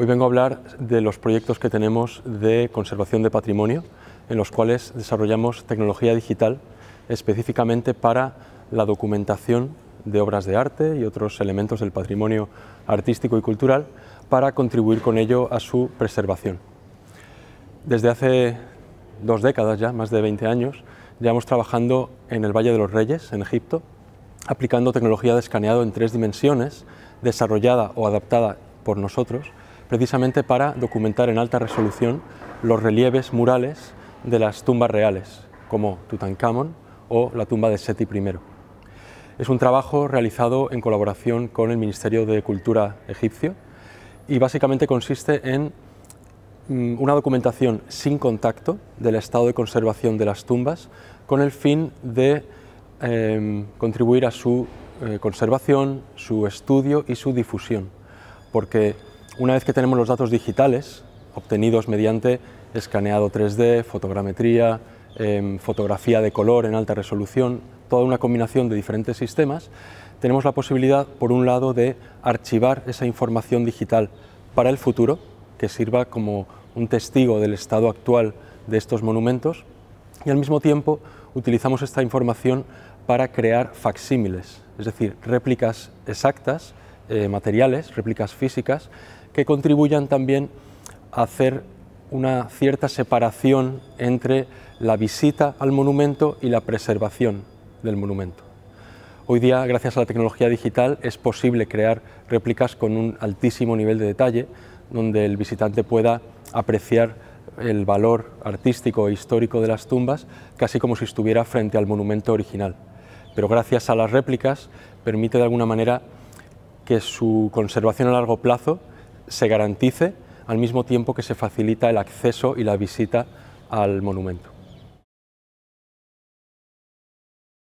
Hoy vengo a hablar de los proyectos que tenemos de conservación de patrimonio, en los cuales desarrollamos tecnología digital específicamente para la documentación de obras de arte y otros elementos del patrimonio artístico y cultural para contribuir con ello a su preservación. Desde hace dos décadas ya, más de 20 años, llevamos trabajando en el Valle de los Reyes, en Egipto, aplicando tecnología de escaneado en tres dimensiones, desarrollada o adaptada por nosotros, precisamente para documentar en alta resolución los relieves murales de las tumbas reales, como Tutankamón o la tumba de Seti I. Es un trabajo realizado en colaboración con el Ministerio de Cultura egipcio y básicamente consiste en mm, una documentación sin contacto del estado de conservación de las tumbas con el fin de em, contribuir a su eh, conservación, su estudio y su difusión, porque una vez que tenemos los datos digitales, obtenidos mediante escaneado 3D, fotogrametría, em, fotografía de color en alta resolución, toda una combinación de diferentes sistemas, tenemos la posibilidad, por un lado, de archivar esa información digital para el futuro, que sirva como un testigo del estado actual de estos monumentos, y al mismo tiempo utilizamos esta información para crear facsímiles, es decir, réplicas exactas, eh, materiales, réplicas físicas, que contribuyan también a hacer una cierta separación entre la visita al monumento y la preservación del monumento. Hoy día, gracias a la tecnología digital, es posible crear réplicas con un altísimo nivel de detalle, donde el visitante pueda apreciar el valor artístico e histórico de las tumbas, casi como si estuviera frente al monumento original. Pero gracias a las réplicas permite de alguna manera que su conservación a largo plazo se garantice al mismo tiempo que se facilita el acceso y la visita al monumento.